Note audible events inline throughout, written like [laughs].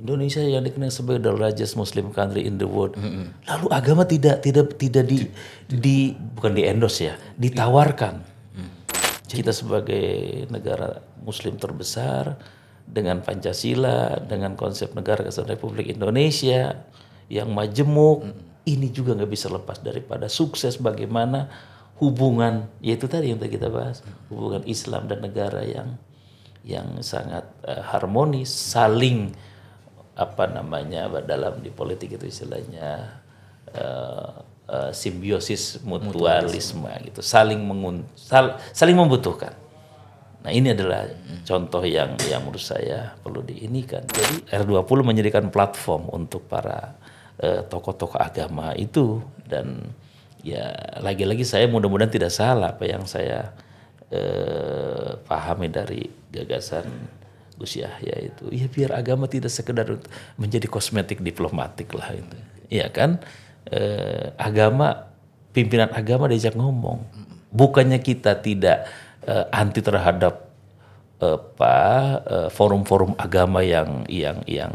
Indonesia yang dikenal sebagai the largest Muslim country in the world. Mm -hmm. Lalu agama tidak tidak tidak di, di, di bukan di endorse ya, ditawarkan. Mm. Kita sebagai negara Muslim terbesar dengan Pancasila, dengan konsep negara kesatuan Republik Indonesia yang majemuk, mm. ini juga nggak bisa lepas daripada sukses bagaimana hubungan yaitu tadi yang tadi kita bahas, hubungan Islam dan negara yang yang sangat uh, harmonis, saling apa namanya dalam di politik itu istilahnya uh, uh, simbiosis mutualisme, mutualisme gitu saling mengun sal, saling membutuhkan nah ini adalah hmm. contoh yang yang menurut saya perlu diinikan jadi R20 menyediakan platform untuk para tokoh eh, tokoh-tokoh agama itu dan ya lagi-lagi saya mudah-mudahan tidak salah apa yang saya uh, pahami dari gagasan Gus Yahya itu ya biar agama tidak sekedar menjadi kosmetik diplomatik lah itu ya kan e, agama pimpinan agama diajak ngomong bukannya kita tidak e, anti terhadap eh, apa e, forum-forum agama yang yang yang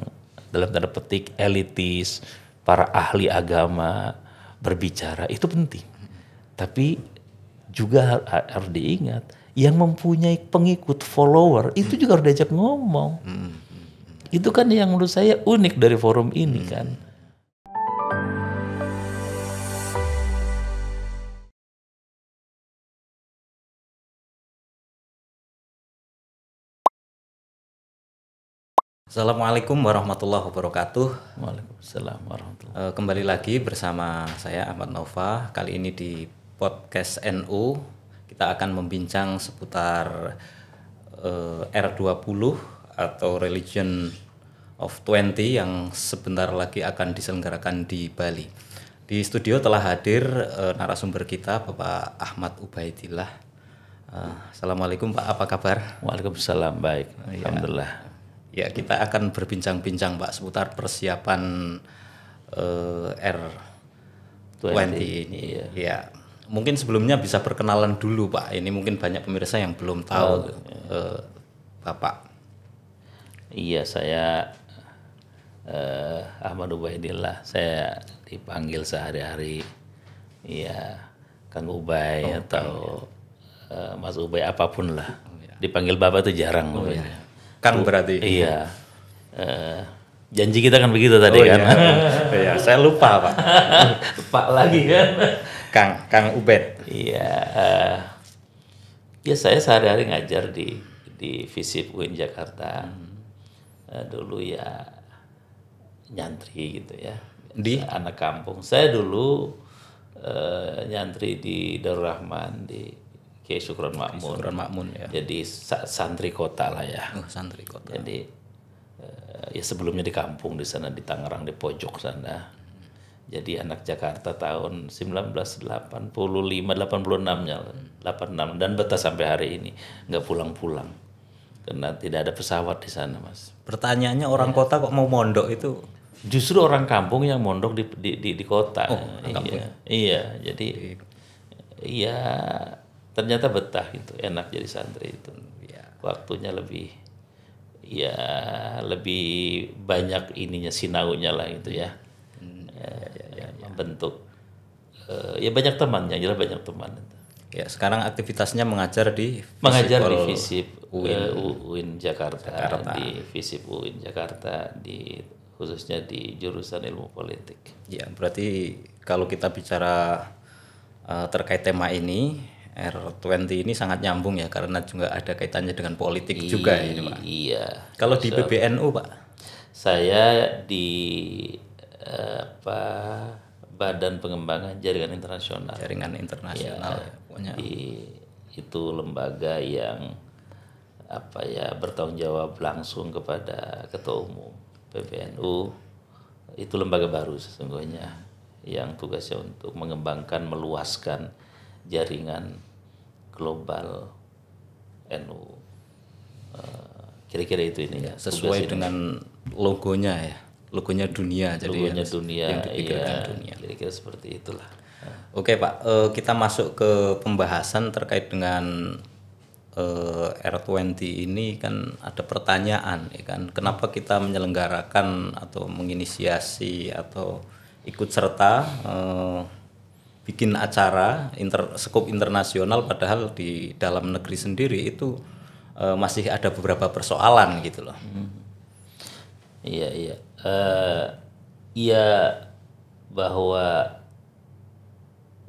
dalam tanda petik elitis para ahli agama berbicara itu penting tapi juga harus diingat yang mempunyai pengikut follower itu hmm. juga harus diajak ngomong. Hmm, hmm, hmm. Itu kan yang menurut saya unik dari forum ini hmm. kan. Assalamualaikum warahmatullahi wabarakatuh. Waalaikumsalam warahmatullahi. Wabarakatuh. Eh, kembali lagi bersama saya Ahmad Nova kali ini di podcast NU kita akan membincang seputar eh, uh, R20 atau Religion of 20 yang sebentar lagi akan diselenggarakan di Bali. Di studio telah hadir uh, narasumber kita Bapak Ahmad Ubaidillah. Uh, Assalamualaikum Pak, apa kabar? Waalaikumsalam, baik. ya. Alhamdulillah. Ya, kita akan berbincang-bincang Pak seputar persiapan uh, R20 ini. Iya. Ya, mungkin sebelumnya bisa perkenalan dulu Pak. Ini mungkin banyak pemirsa yang belum tahu oh. uh, Bapak. Iya, saya uh, Ahmad Ubaidillah. Saya dipanggil sehari-hari iya Kang Ubay okay. atau uh, Mas Ubay apapun lah. Oh, iya. Dipanggil Bapak itu jarang. Oh, iya. Kang berarti. Iya. Uh, janji kita kan begitu tadi oh, kan. Iya. ya, saya lupa Pak. [laughs] lupa lagi kan. Iya. Kang Kang Ubed. Iya. Uh, ya saya sehari-hari ngajar di di Visip UIN Jakarta. Uh, dulu ya nyantri gitu ya. Di anak kampung. Saya dulu uh, nyantri di Darul Rahman di Kiai Syukron Makmun. Syukron Makmun ya. Jadi sa santri kota lah ya. Oh, santri kota. Jadi uh, ya sebelumnya di kampung di sana di Tangerang di pojok sana jadi anak Jakarta tahun 1985 86-nya 86 dan betah sampai hari ini nggak pulang-pulang karena tidak ada pesawat di sana mas. Pertanyaannya orang ya. kota kok mau mondok itu? Justru orang kampung yang mondok di di di, di kota. Oh, iya, iya jadi iya ternyata betah itu enak jadi santri itu ya. waktunya lebih ya lebih banyak ininya sinaunya lah itu ya bentuk uh, ya banyak temannya jelas banyak teman ya sekarang aktivitasnya mengajar di mengajar di Visip UIN, uh, eh, UIN Jakarta, Jakarta di Visip UIN Jakarta di khususnya di jurusan ilmu politik ya berarti kalau kita bicara uh, terkait tema ini R20 ini sangat nyambung ya karena juga ada kaitannya dengan politik I, juga ya, ini pak iya kalau di PBNU pak saya di apa Badan Pengembangan Jaringan Internasional. Jaringan Internasional ya, Di, itu lembaga yang apa ya bertanggung jawab langsung kepada ketua umum PBNU itu lembaga baru sesungguhnya yang tugasnya untuk mengembangkan meluaskan jaringan global NU eh, kira-kira itu iya, ini ya, sesuai dengan logonya ya logonya dunia jadi logonya dunia yang dipikirkan iya, dunia kira-kira seperti itulah oke pak uh, kita masuk ke pembahasan terkait dengan eh, R20 ini kan ada pertanyaan ya kan kenapa kita menyelenggarakan atau menginisiasi atau ikut serta eh, bikin acara inter, skop internasional padahal di dalam negeri sendiri itu masih ada beberapa persoalan gitu loh. Hmm. Iya iya uh, ya bahwa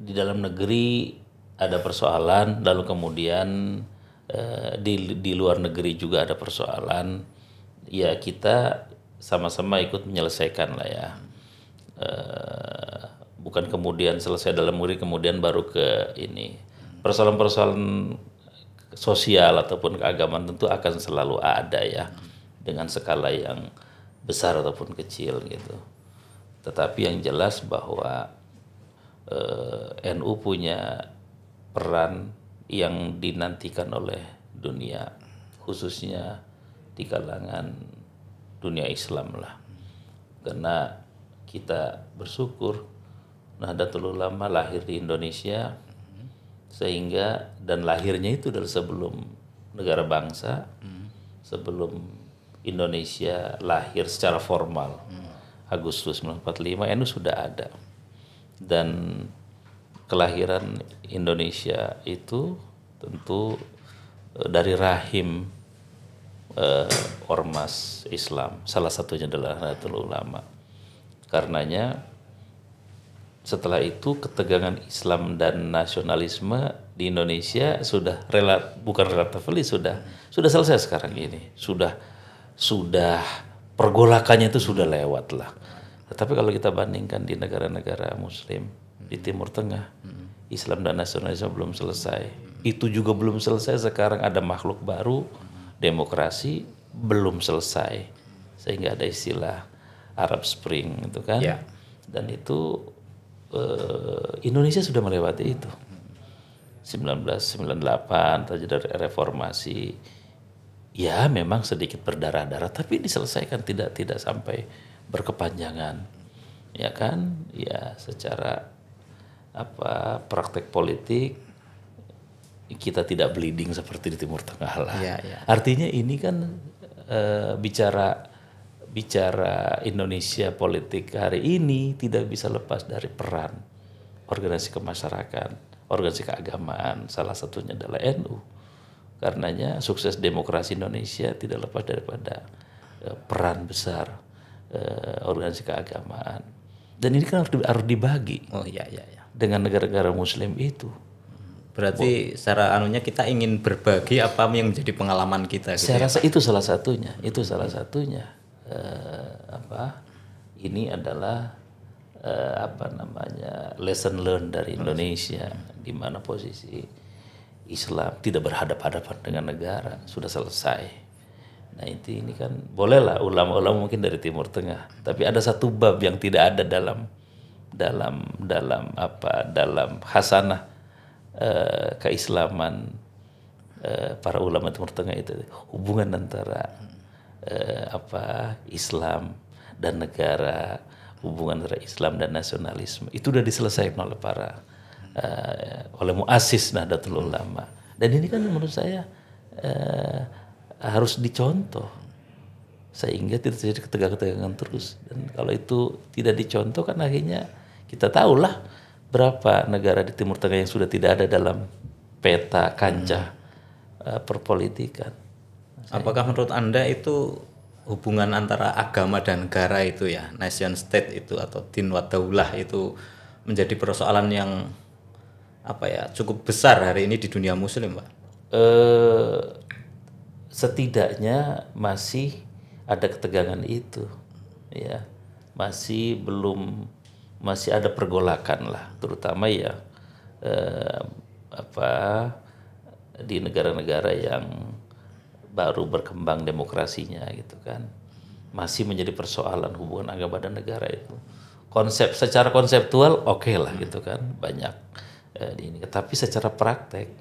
di dalam negeri ada persoalan lalu kemudian uh, di di luar negeri juga ada persoalan ya kita sama-sama ikut menyelesaikan lah ya uh, bukan kemudian selesai dalam negeri kemudian baru ke ini persoalan-persoalan sosial ataupun keagamaan tentu akan selalu ada ya dengan skala yang besar ataupun kecil gitu. Tetapi yang jelas bahwa eh, NU punya peran yang dinantikan oleh dunia khususnya di kalangan dunia Islam lah. Karena kita bersyukur Nahdlatul Ulama lahir di Indonesia sehingga dan lahirnya itu dari sebelum negara bangsa, hmm. sebelum Indonesia lahir secara formal hmm. Agustus 1945 NU sudah ada dan kelahiran Indonesia itu tentu eh, dari rahim eh, ormas Islam salah satunya adalah Nahdlatul Ulama karenanya setelah itu ketegangan Islam dan nasionalisme di Indonesia sudah rela bukan relatif sudah sudah selesai sekarang ini sudah sudah pergolakannya itu sudah lewat lah. Tetapi kalau kita bandingkan di negara-negara Muslim di Timur Tengah, hmm. Islam dan nasionalisme belum selesai. Itu juga belum selesai. Sekarang ada makhluk baru, demokrasi belum selesai, sehingga ada istilah Arab Spring itu kan. Yeah. Dan itu eh, Indonesia sudah melewati itu. 1998 terjadi reformasi ya memang sedikit berdarah-darah tapi diselesaikan tidak tidak sampai berkepanjangan ya kan ya secara apa praktek politik kita tidak bleeding seperti di Timur Tengah lah ya, ya. artinya ini kan e, bicara bicara Indonesia politik hari ini tidak bisa lepas dari peran organisasi kemasyarakatan organisasi keagamaan salah satunya adalah NU Karenanya sukses demokrasi Indonesia tidak lepas daripada uh, peran besar uh, organisasi keagamaan. Dan ini kan harus dibagi. Oh iya iya iya. Dengan negara-negara muslim itu. Berarti oh. secara anunya kita ingin berbagi apa yang menjadi pengalaman kita gitu. Saya ya, rasa itu salah satunya, itu salah satunya. uh, apa? Ini adalah uh, apa namanya? lesson learned dari Indonesia di mana posisi Islam tidak berhadapan-hadapan dengan negara sudah selesai. Nah itu ini kan bolehlah ulama-ulama mungkin dari Timur Tengah, tapi ada satu bab yang tidak ada dalam dalam dalam apa dalam hasanah eh, keislaman eh, para ulama Timur Tengah itu hubungan antara eh, apa Islam dan negara, hubungan antara Islam dan nasionalisme itu sudah diselesaikan oleh para uh, oleh muasis Nahdlatul Ulama. Dan ini kan menurut saya uh, harus dicontoh sehingga tidak terjadi ketegangan-ketegangan terus. Dan kalau itu tidak dicontoh kan akhirnya kita tahulah berapa negara di Timur Tengah yang sudah tidak ada dalam peta kancah hmm. uh, perpolitikan. Apakah menurut Anda itu hubungan antara agama dan negara itu ya, nation state itu atau din wa itu menjadi persoalan yang apa ya cukup besar hari ini di dunia muslim pak eh, setidaknya masih ada ketegangan itu ya masih belum masih ada pergolakan lah terutama ya eh, apa di negara-negara yang baru berkembang demokrasinya gitu kan masih menjadi persoalan hubungan agama dan negara itu konsep secara konseptual oke okay lah gitu kan banyak Eh, di ini. Tapi secara praktek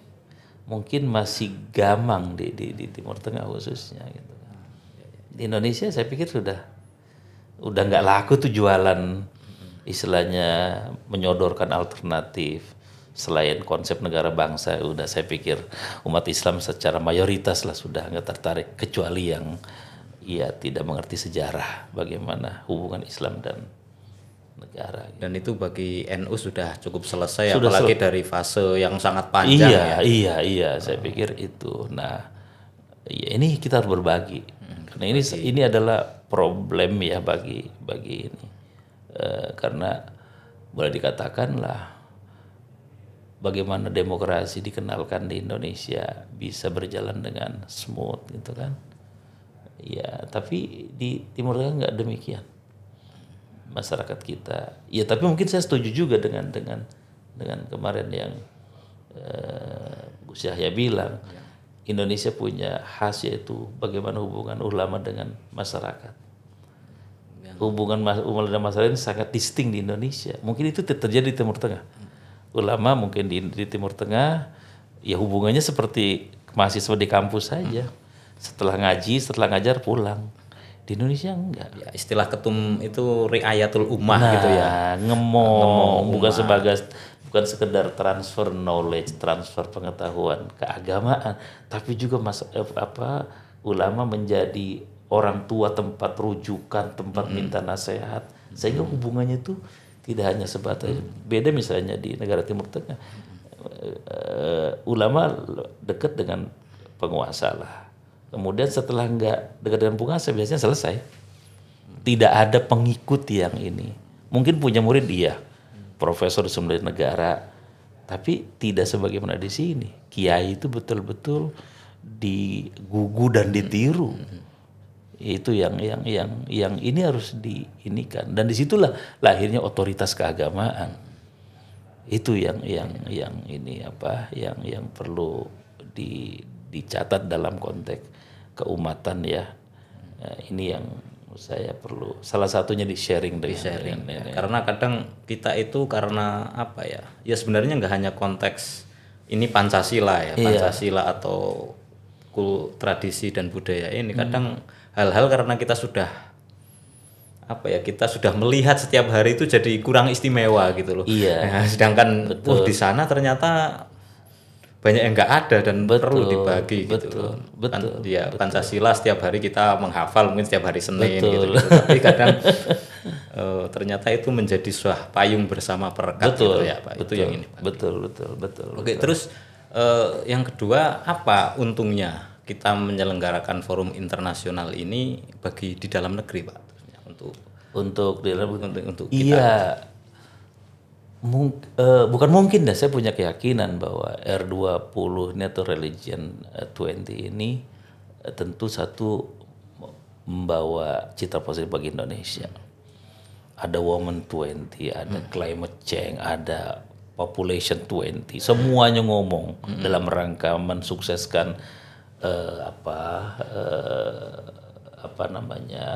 mungkin masih gamang di, di, di Timur Tengah khususnya gitu. Kan. Di Indonesia saya pikir sudah udah nggak laku tuh jualan istilahnya menyodorkan alternatif selain konsep negara bangsa udah saya pikir umat Islam secara mayoritas lah sudah nggak tertarik kecuali yang ia ya, tidak mengerti sejarah bagaimana hubungan Islam dan negara. Gitu. Dan itu bagi NU sudah cukup selesai sudah apalagi sel dari fase yang sangat panjang iya, ya. Iya, iya, Hmm. saya ah. pikir itu. Nah, ya ini kita harus berbagi. Hmm, Karena ini bagi. ini adalah problem ya bagi bagi ini. E, karena boleh dikatakanlah bagaimana demokrasi dikenalkan di Indonesia bisa berjalan dengan smooth gitu kan. Ya, tapi di Timur Tengah nggak demikian masyarakat kita. Ya tapi mungkin saya setuju juga dengan dengan dengan kemarin yang uh, Gus Yahya bilang ya. Indonesia punya khas yaitu bagaimana hubungan ulama dengan masyarakat. Ya. Hubungan ulama dan masyarakat ini sangat distinct di Indonesia. Mungkin itu terjadi di Timur Tengah. Hmm. Ulama mungkin di, di Timur Tengah ya hubungannya seperti mahasiswa di kampus saja. Hmm. Setelah ngaji, setelah ngajar pulang di Indonesia enggak. Ya, istilah ketum itu riayatul ummah nah, gitu ya. Ngemong, ngemong bukan sebagai bukan sekedar transfer knowledge, transfer pengetahuan keagamaan, tapi juga mas eh, apa ulama menjadi orang tua tempat rujukan, tempat -hmm. minta nasihat. Sehingga hmm. hubungannya itu tidak hanya sebatas mm. beda misalnya di negara Timur Tengah. Mm. Uh, ulama dekat dengan penguasa lah Kemudian setelah nggak dekat dengan saya biasanya selesai. Tidak ada pengikut yang ini. Mungkin punya murid iya, profesor sumber negara, tapi tidak sebagaimana di sini. Kiai itu betul-betul digugu dan ditiru. Itu yang yang yang yang ini harus diinikan dan disitulah lahirnya otoritas keagamaan. Itu yang yang yang ini apa yang yang perlu di dicatat dalam konteks keumatan ya. Eh, ini yang saya perlu salah satunya di sharing dari di sharing dengan, ya. karena kadang kita itu karena apa ya ya sebenarnya nggak hanya konteks ini pancasila ya iya. pancasila atau kul tradisi dan budaya ini hmm. kadang hal-hal hmm. karena kita sudah apa ya kita sudah melihat setiap hari itu jadi kurang istimewa gitu loh iya nah, sedangkan Betul. Uh, di sana ternyata banyak yang nggak ada dan betul, perlu dibagi betul, gitu. Betul. betul. ya betul. Pancasila setiap hari kita menghafal mungkin setiap hari Senin gitu betul. gitu. gitu. Tapi kadang uh, [laughs] ternyata itu menjadi sebuah payung bersama perekat gitu betul, gitu ya Pak. Betul, itu yang ini Pak. Betul betul betul. Oke, betul. terus uh, yang kedua apa untungnya kita menyelenggarakan forum internasional ini bagi di dalam negeri Pak? Untuk untuk di dalam untuk, untuk kita. Iya gitu mung, uh, bukan mungkin dah saya punya keyakinan bahwa R20 ini atau religion 20 eh, ini uh, tentu satu membawa cita positif bagi Indonesia. Ada Woman 20, ada hmm. Climate Change, ada Population 20. Semuanya ngomong hmm. dalam rangka mensukseskan uh, apa uh, apa namanya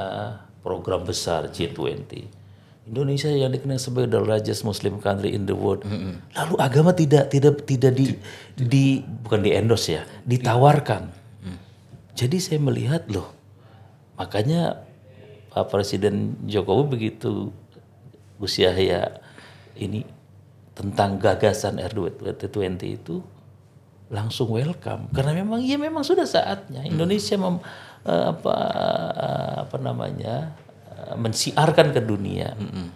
program besar G20 Indonesia yang dikenal sebagai the largest Muslim country in the world. Mm -hmm. Lalu agama tidak tidak tidak di, di, di bukan di endorse ya, ditawarkan. Mm. Jadi saya melihat loh, makanya Pak Presiden Jokowi begitu Gus Yahya ini tentang gagasan R2020 itu langsung welcome karena memang ya memang sudah saatnya Indonesia mem, eh, apa eh, apa namanya Eh, mensiarkan ke dunia. Mm-hmm.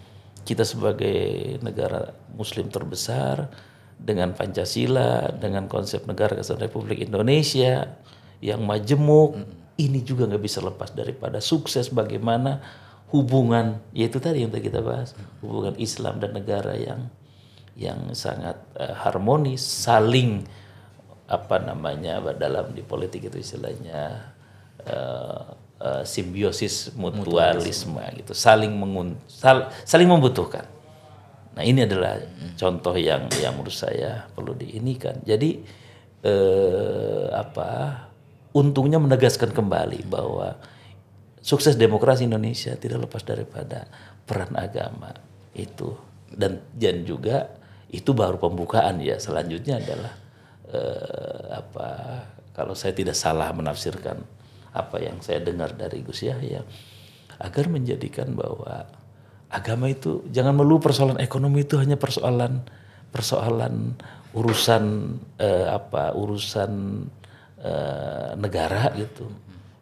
Kita sebagai negara Muslim terbesar dengan Pancasila, dengan konsep negara kesatuan Republik Indonesia yang majemuk, mm-hmm. ini juga nggak bisa lepas daripada sukses bagaimana hubungan, yaitu tadi yang tadi kita bahas, mm-hmm. hubungan Islam dan negara yang yang sangat uh, harmonis, saling apa namanya dalam di politik itu istilahnya eh, Eh, simbiosis mutualisme, mutualisme gitu, saling mengun, sal, saling membutuhkan. Nah ini adalah hmm. contoh yang yang menurut saya perlu diinikan. Jadi eh, apa? Untungnya menegaskan kembali bahwa sukses demokrasi Indonesia tidak lepas daripada peran agama itu dan dan juga itu baru pembukaan ya. Selanjutnya adalah eh, apa? Kalau saya tidak salah menafsirkan apa yang saya dengar dari Gus Yahya agar menjadikan bahwa agama itu jangan melulu persoalan ekonomi itu hanya persoalan persoalan urusan eh, apa urusan eh, negara gitu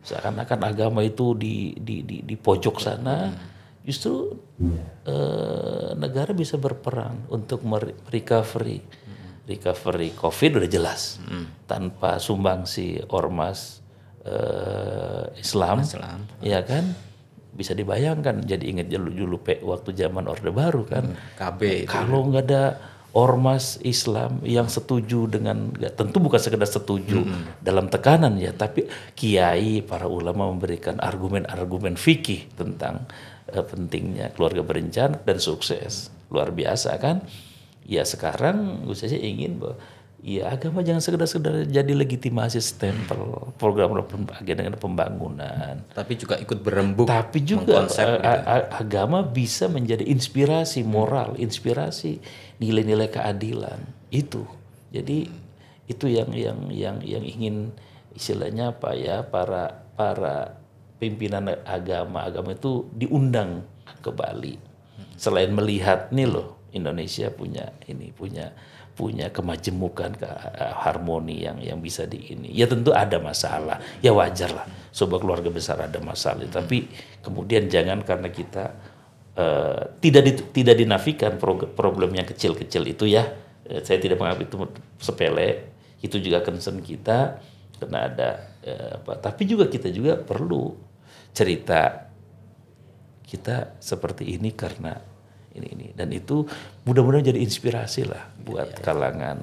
seakan-akan agama itu di di di, di pojok sana justru eh, negara bisa berperang untuk recovery recovery covid udah jelas hmm. tanpa sumbangsi ormas uh, Islam, Islam, ya kan bisa dibayangkan. Jadi ingat dulu dulu waktu zaman Orde Baru kan, hmm, KB kalau nggak ada ormas Islam yang setuju dengan tentu bukan sekedar setuju hmm, hmm. dalam tekanan ya, tapi kiai para ulama memberikan argumen-argumen fikih tentang uh, pentingnya keluarga berencana dan sukses luar biasa kan. Ya sekarang Gus saja ingin bahwa Iya, agama jangan sekedar-sekedar jadi legitimasi stempel program bagian dengan pembangunan. Tapi juga ikut berembuk. Tapi juga eh, gitu. eh, agama bisa menjadi inspirasi moral, inspirasi nilai-nilai keadilan itu. Jadi itu yang yang yang yang ingin istilahnya apa ya para para pimpinan agama agama itu diundang ke Bali. Selain melihat nih loh Indonesia punya ini punya punya kemajemukan ke eh, harmoni yang yang bisa di ini. Ya tentu ada masalah, ya wajar lah. Sebuah keluarga besar ada masalah, hmm. tapi kemudian jangan karena kita uh, tidak di, tidak dinafikan problem yang kecil-kecil itu ya. Eh, saya tidak menganggap itu sepele. Itu juga concern kita karena ada uh, apa. Tapi juga kita juga perlu cerita kita seperti ini karena ini ini dan itu mudah-mudahan jadi inspirasi lah buat ya, ya, ya. kalangan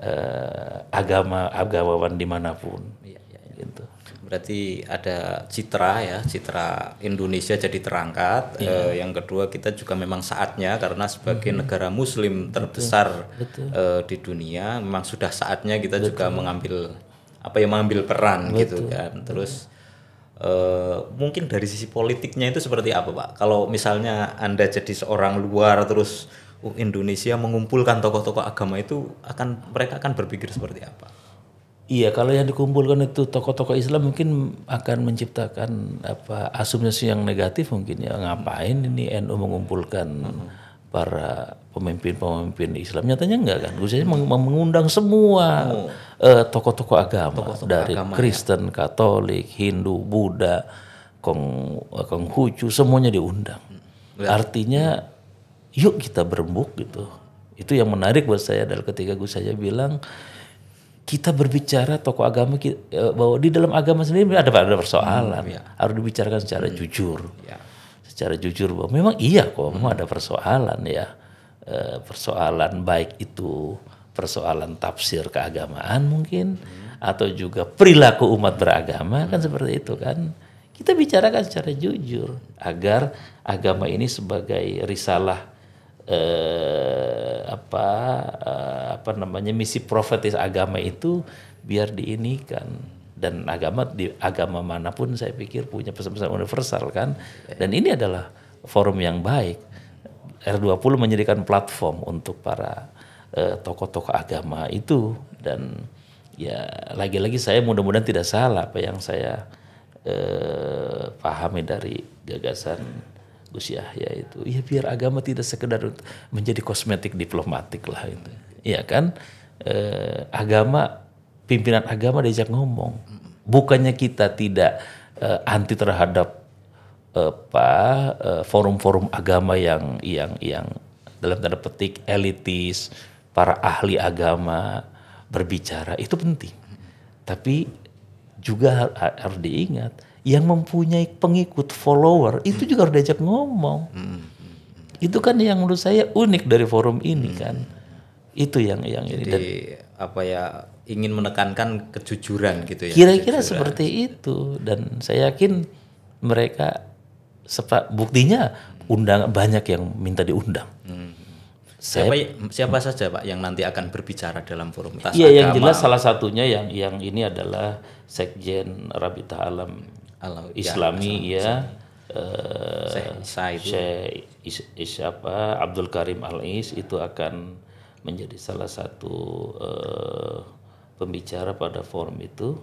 uh, agama agamawan dimanapun ya, ya, ya. gitu berarti ada citra ya citra Indonesia jadi terangkat ya. uh, yang kedua kita juga memang saatnya karena sebagai hmm. negara Muslim terbesar betul, betul. Uh, di dunia memang sudah saatnya kita betul. juga mengambil apa yang mengambil peran gitu betul. gitu kan terus Eh, mungkin dari sisi politiknya itu seperti apa Pak? Kalau misalnya Anda jadi seorang luar terus Indonesia mengumpulkan tokoh-tokoh agama itu akan mereka akan berpikir seperti apa? Iya, kalau yang dikumpulkan itu tokoh-tokoh Islam mungkin akan menciptakan apa asumsi yang negatif mungkin ya. Ngapain ini NU mengumpulkan hmm para pemimpin-pemimpin Islam nyatanya enggak kan Gus Yahya mengundang semua oh. eh, tokoh-tokoh agama tokoh -tokoh dari agama, ya. Kristen, ya. Katolik, Hindu, Buddha, Kong eh, Konghucu semuanya diundang. Hmm. Ya. Artinya hmm. yuk kita berembuk gitu. Itu yang menarik buat saya adalah ketika Gus Yahya bilang kita berbicara tokoh agama eh, bahwa di dalam agama sendiri ada ada persoalan hmm, ya. harus dibicarakan secara hmm. jujur. Ya secara jujur bahwa memang iya kok memang ada persoalan ya e, persoalan baik itu persoalan tafsir keagamaan mungkin hmm. atau juga perilaku umat beragama hmm. kan seperti itu kan kita bicarakan secara jujur agar agama ini sebagai risalah e, apa e, apa namanya misi profetis agama itu biar diinikan dan agama di agama manapun saya pikir punya pesan-pesan universal kan dan ini adalah forum yang baik R20 menyediakan platform untuk para eh, tokoh-tokoh agama itu dan ya lagi-lagi saya mudah-mudahan tidak salah apa yang saya uh, pahami dari gagasan Gus Yahya itu ya biar agama tidak sekedar menjadi kosmetik diplomatik lah itu ya kan eh, agama pimpinan agama diajak ngomong. Bukannya kita tidak uh, anti terhadap eh, apa uh, forum-forum agama yang yang yang dalam tanda petik elitis, para ahli agama berbicara itu penting. Tapi juga harus diingat yang mempunyai pengikut follower itu juga harus diajak ngomong. Itu kan yang menurut saya unik dari forum ini kan. Itu yang yang Jadi, ini. Dan, apa ya ingin menekankan kejujuran gitu ya. Kira-kira seperti itu dan saya yakin mereka sepa, buktinya undang banyak yang minta diundang. Hmm. Siapa saya, siapa saja Pak yang nanti akan berbicara dalam forum tas Iya, yang jelas salah satunya yang yang ini adalah Sekjen Rabita Alam Alam ya, Islami ya. Eh, saya, saya, Is, apa Abdul Karim Al Is itu akan menjadi salah satu uh, pembicara pada forum itu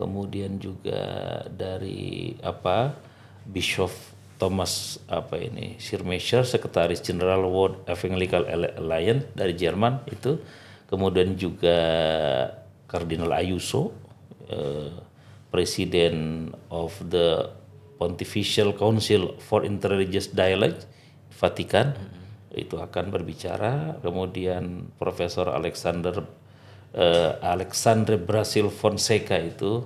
kemudian juga dari apa Bishop Thomas apa ini Schirmescher sekretaris jenderal World Evangelical Alliance dari Jerman itu kemudian juga Kardinal Ayuso eh, presiden of the Pontifical Council for Interreligious Dialogue Vatikan mm -hmm. itu akan berbicara kemudian Profesor Alexander eh, Alexandre Brasil Fonseca itu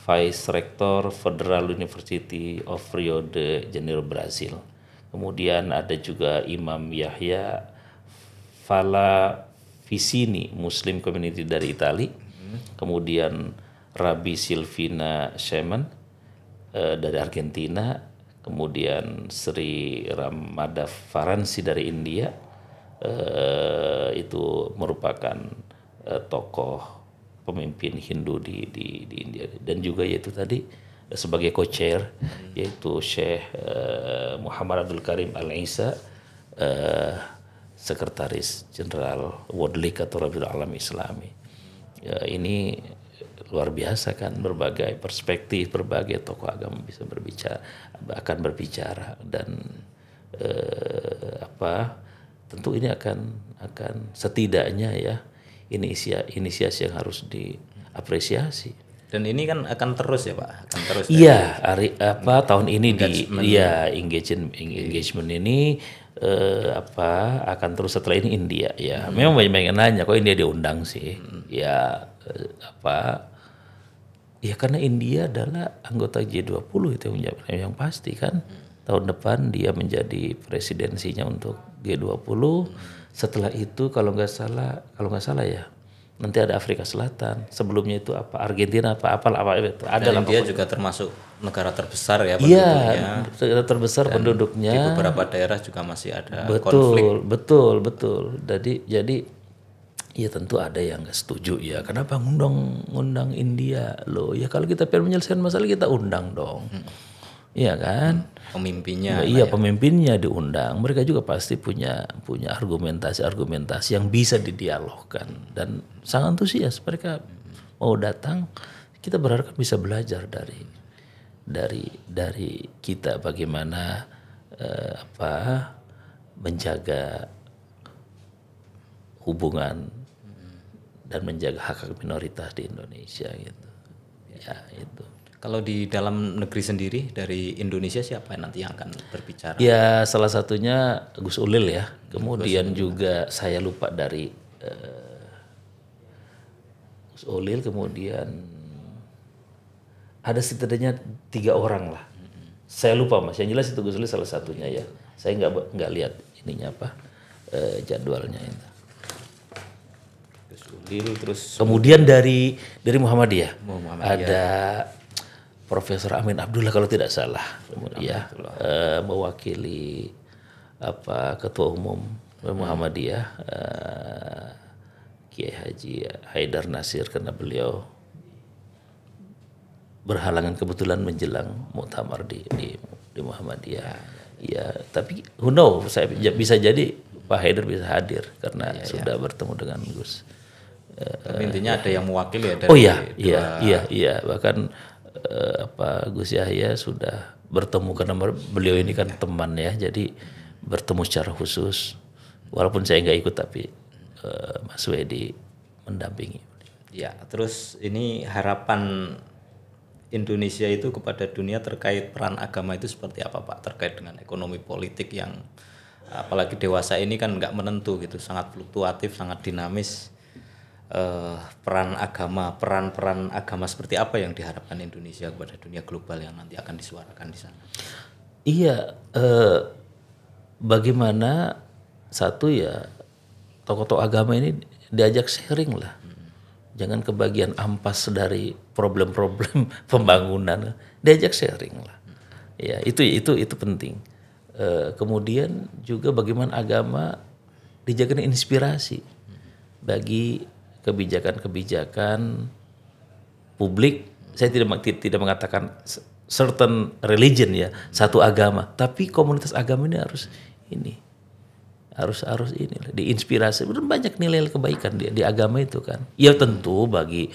Vice Rector Federal University of Rio de Janeiro Brazil. Kemudian ada juga Imam Yahya Fala Vicini, Muslim Community dari Italia. Kemudian Rabi Silvina Sheman eh, dari Argentina, kemudian Sri Ramada Faransi dari India eh, itu merupakan uh, tokoh pemimpin Hindu di, di di India dan juga yaitu tadi eh, sebagai co-chair hmm. yaitu Syekh uh, eh, Muhammad Abdul Karim Al Isa uh, sekretaris jenderal World League atau Rabiul Alam Islami. Uh, ini luar biasa kan berbagai perspektif berbagai tokoh agama bisa berbicara akan berbicara dan eh, apa tentu ini akan akan setidaknya ya inisia, inisiasi yang harus diapresiasi. Dan ini kan akan terus ya Pak, akan terus. Ya? Iya, hari apa tahun ini di ya engagement engagement ini eh, apa akan terus setelah ini India ya. Hmm. Memang banyak yang nanya kok India diundang sih. Hmm. Ya eh, apa ya karena India adalah anggota G20 itu yang yang pasti kan. Hmm. Tahun depan dia menjadi presidensinya untuk G20. Hmm setelah itu kalau nggak salah, kalau nggak salah ya, nanti ada Afrika Selatan sebelumnya itu apa Argentina apa apa apa itu ada lah juga termasuk negara terbesar ya iya, penduduknya iya negara terbesar Dan penduduknya di beberapa daerah juga masih ada betul konflik. betul betul jadi jadi ya tentu ada yang nggak setuju ya kenapa ngundang ngundang India loh ya kalau kita pengen menyelesaikan masalah kita undang dong hmm Iya kan? Hmm. Pemimpinnya. Iya, iya ya. pemimpinnya diundang. Mereka juga pasti punya punya argumentasi-argumentasi yang bisa didialogkan dan sangat antusias mereka mau datang. Kita berharap bisa belajar dari dari dari kita bagaimana eh, apa menjaga hubungan dan menjaga hak hak minoritas di Indonesia gitu. Ya, itu. Kalau di dalam negeri sendiri dari Indonesia siapa yang nanti yang akan berbicara? Ya salah satunya Gus Ulil ya. Kemudian Gus juga Ulil. saya lupa dari uh, Gus Ulil kemudian ada setidaknya tiga orang lah. Saya lupa mas. Yang jelas itu Gus Ulil salah satunya ya. Saya nggak nggak lihat ininya apa uh, jadwalnya itu. Gus Ulil terus kemudian dari dari Muhammadiyah, Muhammadiyah. ada Profesor Amin Abdullah kalau tidak salah, ya eh, mewakili apa Ketua Umum Muhammadiyah uh, Kiai Haji Haidar Nasir karena beliau berhalangan kebetulan menjelang muktamar di di, di Muhammadiyah. Ya, tapi who know, saya bisa jadi Pak Haidar bisa hadir karena ya, sudah ya. bertemu dengan Gus. intinya eh, ada yang mewakili ya oh dari Oh iya, iya, iya, iya, bahkan eh, apa Gus Yahya sudah bertemu karena beliau ini kan teman ya, jadi bertemu secara khusus. Walaupun saya nggak ikut tapi eh, Mas Wedi mendampingi. Ya, terus ini harapan Indonesia itu kepada dunia terkait peran agama itu seperti apa Pak terkait dengan ekonomi politik yang apalagi dewasa ini kan nggak menentu gitu sangat fluktuatif sangat dinamis uh, peran agama, peran-peran agama seperti apa yang diharapkan Indonesia kepada dunia global yang nanti akan disuarakan di sana? Iya, eh, bagaimana satu ya tokoh-tokoh agama ini diajak sharing lah, hmm. jangan kebagian ampas dari problem-problem [laughs] pembangunan, diajak sharing lah. Hmm. Ya itu itu itu penting. Eh, kemudian juga bagaimana agama dijaga inspirasi hmm. bagi kebijakan-kebijakan publik. Saya tidak tidak mengatakan certain religion ya, satu agama, tapi komunitas agama ini harus ini harus harus ini diinspirasi banyak nilai kebaikan di, di agama itu kan ya tentu bagi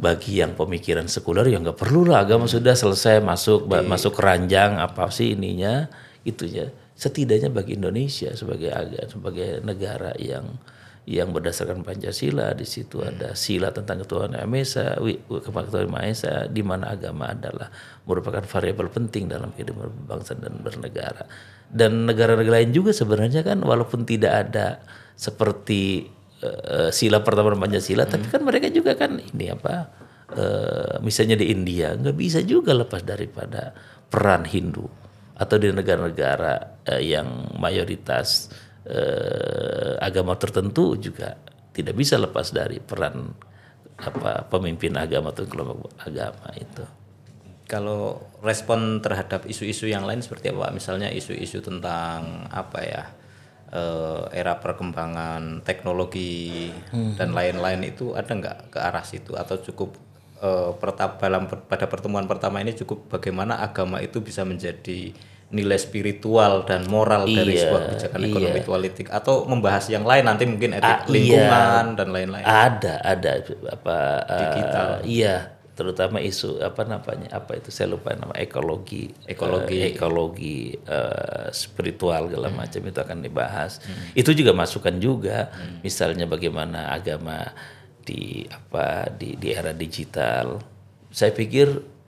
bagi yang pemikiran sekuler ya nggak perlu lah agama sudah selesai masuk di, iya. masuk keranjang apa sih ininya itunya setidaknya bagi Indonesia sebagai agama sebagai negara yang yang berdasarkan Pancasila di situ hmm. ada sila tentang ketuhanan Yang Esa, ketuhanan yang Esa di mana agama adalah merupakan variabel penting dalam kehidupan bangsa dan bernegara. Dan negara-negara lain juga sebenarnya kan walaupun tidak ada seperti uh, sila pertama Pancasila, hmm. tapi kan mereka juga kan ini apa? Uh, misalnya di India nggak bisa juga lepas daripada peran Hindu atau di negara-negara uh, yang mayoritas eh, agama tertentu juga tidak bisa lepas dari peran apa pemimpin agama atau kelompok agama itu. Kalau respon terhadap isu-isu yang lain seperti apa? Misalnya isu-isu tentang apa ya? Eh, era perkembangan teknologi hmm. dan lain-lain itu ada nggak ke arah situ atau cukup eh, pertama dalam pada pertemuan pertama ini cukup bagaimana agama itu bisa menjadi nilai spiritual dan moral iya, dari sebuah kebijakan iya. ekonomi politik atau membahas yang lain nanti mungkin etik A, ah, iya. lingkungan dan lain-lain. Ada, ada apa eh, digital. Uh, iya, terutama isu apa namanya? Apa itu saya lupa nama ekologi, eh, ekologi, uh, ekologi uh, spiritual segala hmm. macam itu akan dibahas. Hmm. Itu juga masukan juga hmm. misalnya bagaimana agama di apa di di era digital. Saya pikir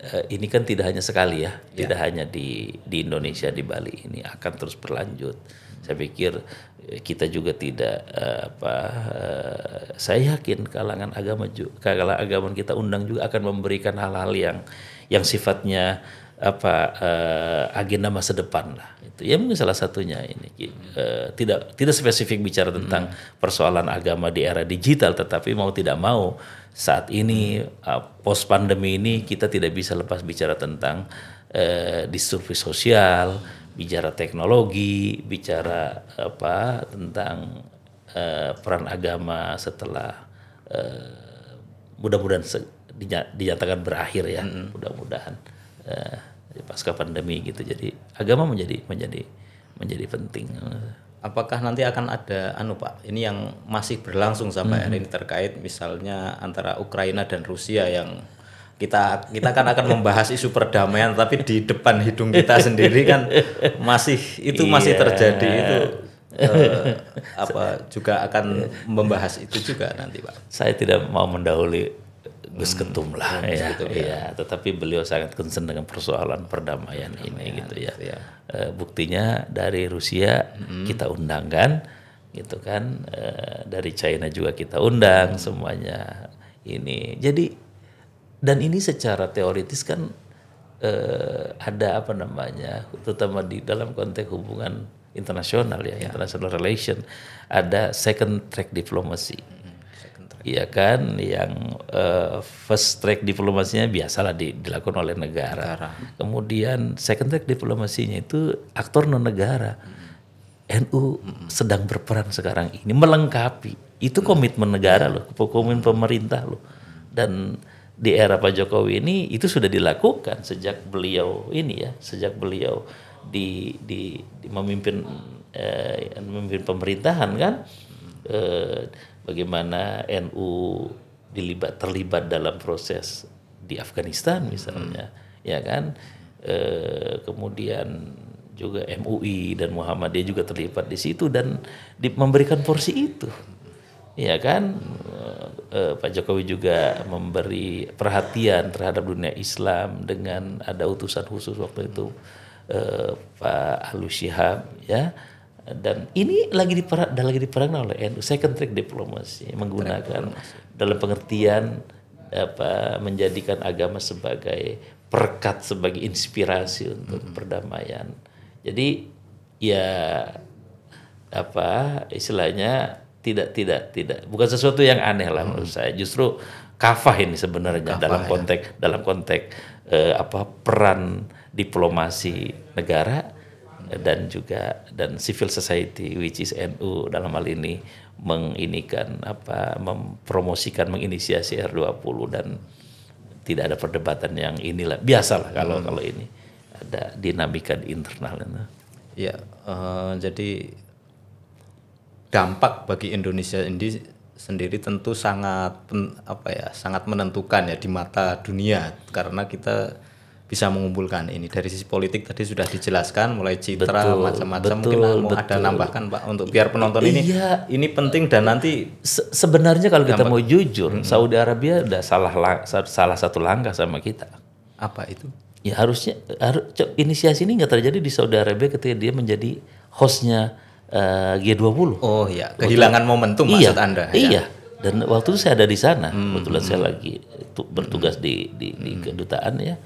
Eh, ini kan tidak hanya sekali ya, ya. tidak hanya di di Indonesia di Bali ini akan terus berlanjut. Saya pikir eh, kita juga tidak eh, apa saya yakin kalangan agama kalangan agama kita undang juga akan memberikan hal-hal yang yang sifatnya apa uh, agenda masa depan lah itu ya mungkin salah satunya ini uh, tidak tidak spesifik bicara tentang hmm. persoalan agama di era digital tetapi mau tidak mau saat ini uh, post pandemi ini kita tidak bisa lepas bicara tentang uh, sosial bicara teknologi bicara apa tentang uh, peran agama setelah uh, mudah-mudahan dinyatakan berakhir ya hmm. mudah-mudahan uh, pasca pandemi gitu. Jadi agama menjadi menjadi menjadi penting. Apakah nanti akan ada anu Pak? Ini yang masih berlangsung sampai hmm. hari mhm. ini terkait misalnya antara Ukraina dan Rusia yang kita kita kan akan membahas isu perdamaian tapi di depan hidung kita sendiri kan masih itu iya. masih terjadi itu Uh, [laughs] apa juga akan membahas itu juga nanti Pak. Saya tidak mau mendahului Gus Ketum lah iya, gitu ya, Ketum, ya. ya. Tetapi beliau sangat concern dengan persoalan perdamaian, perdamaian ini gitu ya. Gitu ya. E, buktinya dari Rusia hmm. kita undangkan, gitu kan. E, dari China juga kita undang hmm. semuanya ini. Jadi dan ini secara teoritis kan e, ada apa namanya, terutama di dalam konteks hubungan internasional ya, ya. international relation ada second track diplomacy. Hmm ya kan yang uh, first track diplomasinya biasalah di, dilakukan oleh negara. negara. Kemudian second track diplomasinya itu aktor non negara. Hmm. NU hmm. sedang berperan sekarang ini melengkapi. Itu komitmen negara loh, komitmen pemerintah loh. Dan di era Pak Jokowi ini itu sudah dilakukan sejak beliau ini ya, sejak beliau di di, di memimpin eh, memimpin pemerintahan kan. Eh, bagaimana NU dilibat terlibat dalam proses di Afghanistan misalnya hmm. ya kan e, kemudian juga MUI dan Muhammadiyah juga terlibat di situ dan di, memberikan porsi itu ya kan e, Pak Jokowi juga memberi perhatian terhadap dunia Islam dengan ada utusan khusus waktu itu e, Pak Alusihab, ya dan ini lagi diperang lagi diperang oleh NU second track diplomasi menggunakan diplomasi. dalam pengertian apa menjadikan agama sebagai perkat sebagai inspirasi untuk mm -hmm. perdamaian jadi ya apa istilahnya tidak tidak tidak bukan sesuatu yang aneh lah menurut hmm. saya justru kafah ini sebenarnya kafah, dalam ya. konteks ya. dalam konteks eh, apa peran diplomasi negara dan juga dan civil society which is NU dalam hal ini menginikan apa mempromosikan menginisiasi R20 dan tidak ada perdebatan yang inilah biasalah kalau hmm. kalau ini ada dinamika di internal ya uh, jadi dampak bagi Indonesia ini sendiri tentu sangat apa ya sangat menentukan ya di mata dunia karena kita bisa mengumpulkan ini dari sisi politik tadi sudah dijelaskan mulai citra macam-macam mungkin mau betul. ada nambahkan Pak untuk biar penonton ini iya, ini penting dan nanti se sebenarnya kalau kita mau jujur hmm. Saudi Arabia udah salah salah satu langkah sama kita apa itu ya harusnya harus inisiasi ini nggak terjadi di Saudi Arabia ketika dia menjadi hostnya eh, uh, G20 oh ya kehilangan waktu, momentum iya, maksud anda ya. iya ya? dan waktu itu saya ada di sana mm-hmm. kebetulan hmm. saya lagi bertugas di di, di mm-hmm. kedutaan ya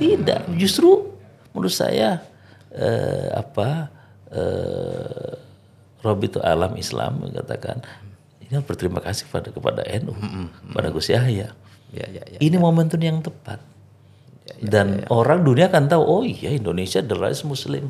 tidak, justru menurut saya eh, apa eh, itu Alam Islam mengatakan ini berterima kasih pada kepada NU, mm-hmm. pada Gus Yahya. Ya, ya, ya, ini ya. momentum yang tepat. Ya, ya, Dan ya, ya. orang dunia akan tahu, oh iya Indonesia the largest Muslim,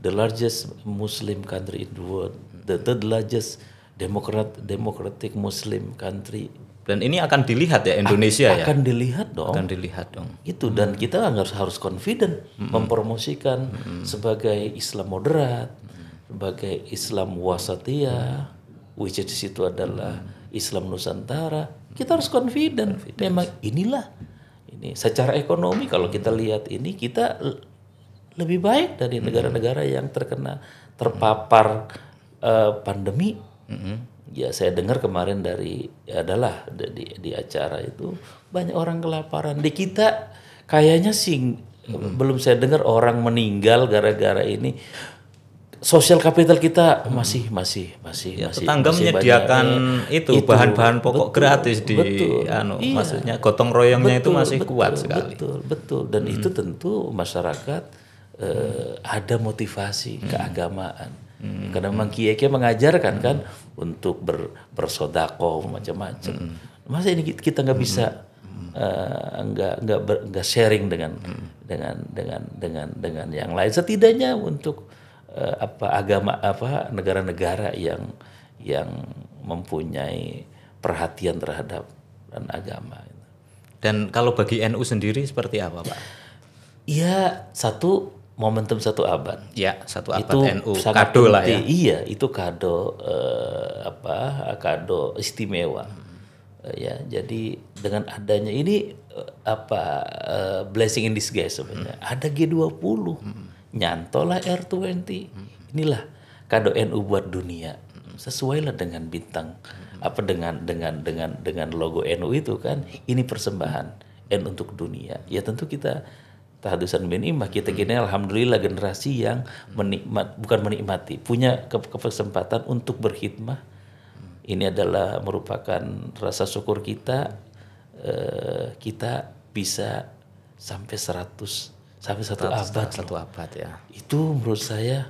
the largest Muslim country in the world, the third largest democratic Muslim country dan ini akan dilihat ya Indonesia akan ya. Akan dilihat dong. Akan dilihat dong. Itu dan hmm. kita harus harus confident hmm. mempromosikan hmm. sebagai Islam moderat, hmm. sebagai Islam wasatia hmm. which di situ adalah hmm. Islam Nusantara. Kita harus confident. confident. Memang inilah ini secara ekonomi kalau kita lihat ini kita lebih baik dari negara-negara yang terkena terpapar uh, pandemi. Hmm ya saya dengar kemarin dari ya adalah di, di acara itu banyak orang kelaparan di kita kayaknya sih hmm. belum saya dengar orang meninggal gara-gara ini sosial kapital kita masih masih masih ya, masih tetangga masih menyediakan banyak, itu bahan-bahan pokok betul, gratis di betul, anu iya, maksudnya gotong royongnya betul, itu masih betul, kuat sekali betul betul dan hmm. itu tentu masyarakat eh, ada motivasi hmm. keagamaan Hmm. Karena memang kiai mengajarkan hmm. kan untuk ber, bersodako macam-macam. Hmm. Masa ini kita nggak hmm. bisa hmm. Eh, nggak nggak ber, nggak sharing dengan hmm. dengan dengan dengan dengan yang lain setidaknya untuk uh, apa agama apa negara-negara yang yang mempunyai perhatian terhadap dan agama. Dan kalau bagi NU sendiri seperti apa, Pak? Iya, satu momentum satu abad. Ya, satu abad itu NU. Sangat kado penting. lah ya. Iya, itu kado eh, apa? Kado istimewa. Hmm. Ya, jadi dengan adanya ini eh, apa eh, blessing in disguise sebenarnya. Hmm. Ada G20, hmm. nyantolah R20. Hmm. Inilah kado NU buat dunia. Hmm. Sesuailah dengan bintang hmm. apa dengan dengan dengan dengan logo NU itu kan. Ini persembahan. Hmm. N untuk dunia. Ya tentu kita tahdusan bin Imah kita gini hmm. alhamdulillah generasi yang hmm. menikmat bukan menikmati punya kesempatan untuk berkhidmah hmm. ini adalah merupakan rasa syukur kita eh, kita bisa sampai 100 sampai satu abad satu abad ya itu menurut saya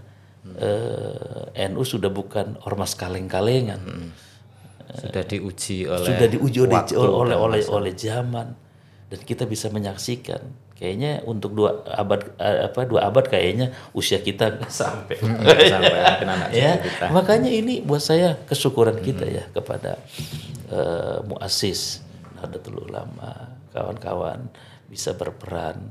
eh, NU sudah bukan ormas kaleng-kalengan sudah diuji oleh sudah diuji oleh waktu, oleh oleh, oleh zaman dan kita bisa menyaksikan kayaknya untuk dua abad eh, apa dua abad kayaknya usia kita sampai [laughs] sampai anak ya kita. makanya ini buat saya kesyukuran kita ya kepada uh, muasis Nahdlatul Ulama kawan-kawan bisa berperan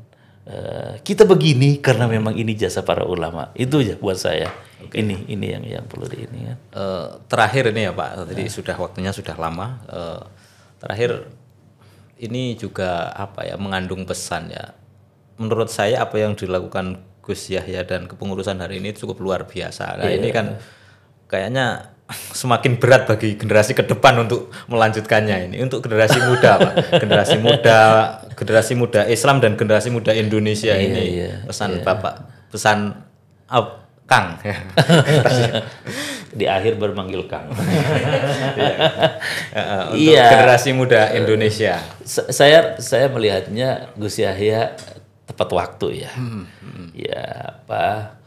uh, kita begini karena memang ini jasa para ulama itu ya buat saya Oke. ini ini yang yang perlu di ini ya. uh, terakhir ini ya pak tadi nah. sudah waktunya sudah lama uh, terakhir ini juga apa ya mengandung pesan ya menurut saya apa yang dilakukan Gus Yahya dan kepengurusan hari ini cukup luar biasa. Nah, yeah. ini iya. kan kayaknya [laughs] semakin berat bagi generasi ke depan untuk melanjutkannya ini untuk generasi muda Pak. [laughs] generasi muda generasi muda Islam dan generasi muda Indonesia iya, ini iya, pesan iya. Bapak pesan oh, Kang [laughs] di akhir bermanggil Kang iya. Eh, eh, untuk iya. generasi muda Indonesia saya saya melihatnya Gus Yahya tepat waktu ya. Hmm, hmm, Ya apa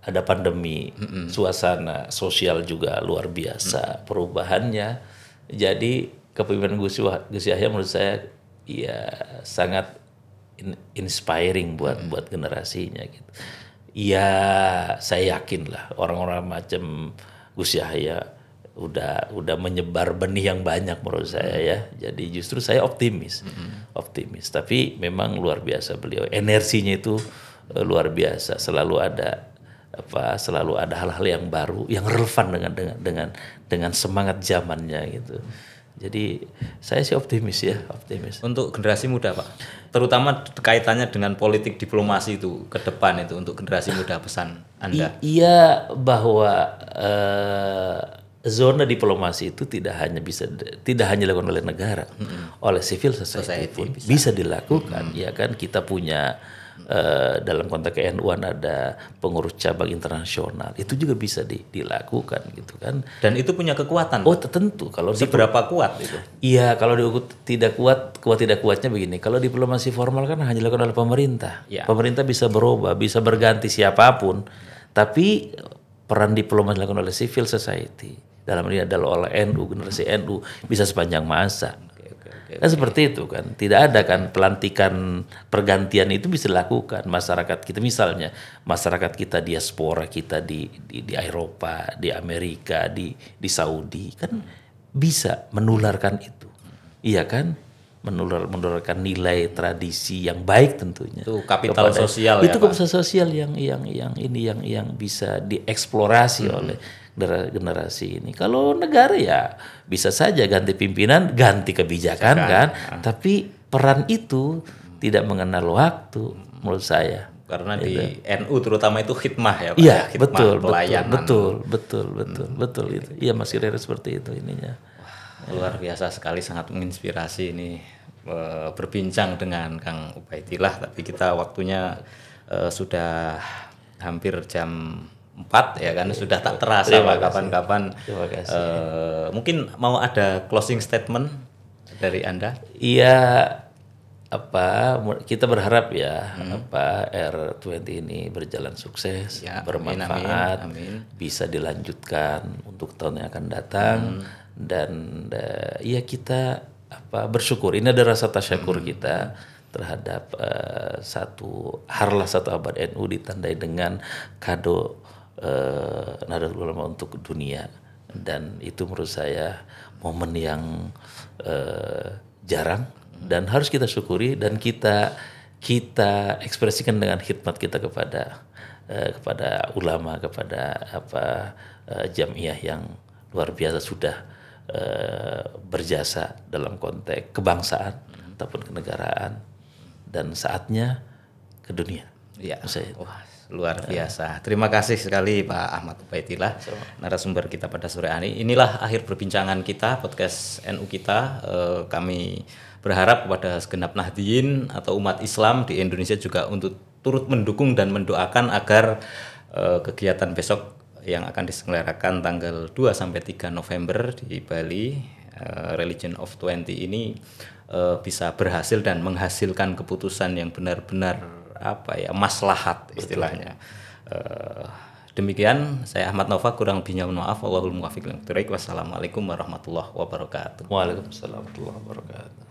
ada pandemi, hmm, hmm, suasana sosial juga luar biasa hmm. perubahannya. Jadi kepemimpinan Gus Gus Yahya menurut saya ya sangat inspiring buat hmm. buat generasinya gitu. Ya, saya yakin lah orang-orang macam Gus Yahya udah udah menyebar benih yang banyak menurut saya ya. Jadi justru saya optimis, mm -hmm. optimis. Tapi memang luar biasa beliau, energinya itu uh, luar biasa. Selalu ada apa? Selalu ada hal-hal yang baru, yang relevan dengan dengan dengan dengan semangat zamannya gitu. Jadi saya sih optimis ya, optimis. Untuk generasi muda pak, terutama kaitannya dengan politik diplomasi itu ke depan itu untuk generasi muda pesan anda. I iya bahwa. Uh, zona diplomasi itu tidak hanya bisa tidak hanya dilakukan oleh negara, hmm. oleh civil society, society pun bisa, bisa dilakukan. Hmm. Ya kan kita punya uh, dalam konteks KNU ada pengurus cabang internasional itu juga bisa di, dilakukan gitu kan. Dan itu punya kekuatan. Oh tentu kalau seberapa kuat itu. Iya kalau di, tidak kuat kuat tidak kuatnya begini. Kalau diplomasi formal kan hanya dilakukan oleh pemerintah. Ya. Pemerintah bisa berubah bisa berganti siapapun, ya. tapi peran diplomasi dilakukan oleh civil society dalam ini adalah oleh NU generasi NU bisa sepanjang masa Nah seperti itu kan. Tidak ada kan pelantikan pergantian itu bisa dilakukan masyarakat kita misalnya masyarakat kita diaspora kita di di, di Eropa, di Amerika, di di Saudi kan bisa menularkan itu. Iya kan? menular menularkan nilai tradisi yang baik tentunya. Itu kapital Kepada, sosial itu ya. kapital sosial yang yang yang ini yang yang bisa dieksplorasi hmm. oleh generasi ini. Kalau negara ya bisa saja ganti pimpinan, ganti kebijakan Sekarang, kan, ah. tapi peran itu tidak mengenal waktu menurut saya. Karena gitu. di NU terutama itu khidmah ya, Pak. Iya, ya, betul, pelayanan. betul, betul, betul, hmm. betul Iya, masih Rere seperti itu ininya. Wah, luar biasa sekali sangat menginspirasi ini e, berbincang dengan Kang Ubaidillah tapi kita waktunya uh, sudah hampir jam 4 ya kan sudah tak terasa Pak kapan-kapan. Terima kasih. Uh, mungkin mau ada closing statement dari Anda? Iya apa kita berharap ya hmm. apa R20 ini berjalan sukses, ya, bermanfaat, amin, amin. bisa dilanjutkan untuk tahun yang akan datang hmm. dan uh, kita apa bersyukur. Ini ada rasa tasyakur hmm. kita terhadap uh, satu harlah satu abad NU ditandai dengan kado uh, Nahdlatul Ulama untuk dunia dan itu menurut saya momen yang uh, jarang dan harus kita syukuri dan kita kita ekspresikan dengan khidmat kita kepada uh, kepada ulama kepada apa uh, jamiah yang luar biasa sudah berjasa dalam konteks kebangsaan ataupun kenegaraan dan saatnya ke dunia. Iya. Wah, luar biasa. Terima kasih sekali Pak Ahmad Ubaidillah narasumber kita pada sore hari. ini. Inilah akhir perbincangan kita podcast NU kita. Eh, kami berharap kepada segenap nahdien atau umat Islam di Indonesia juga untuk turut mendukung dan mendoakan agar eh, kegiatan besok yang akan diselenggarakan tanggal 2 sampai 3 November di Bali eh, Religion of 20 ini bisa berhasil dan menghasilkan keputusan yang benar-benar apa ya maslahat istilahnya. Uh, demikian saya Ahmad Nova kurang lebihnya mohon maaf. Wallahul Wassalamualaikum warahmatullahi wabarakatuh. Waalaikumsalam warahmatullahi wabarakatuh.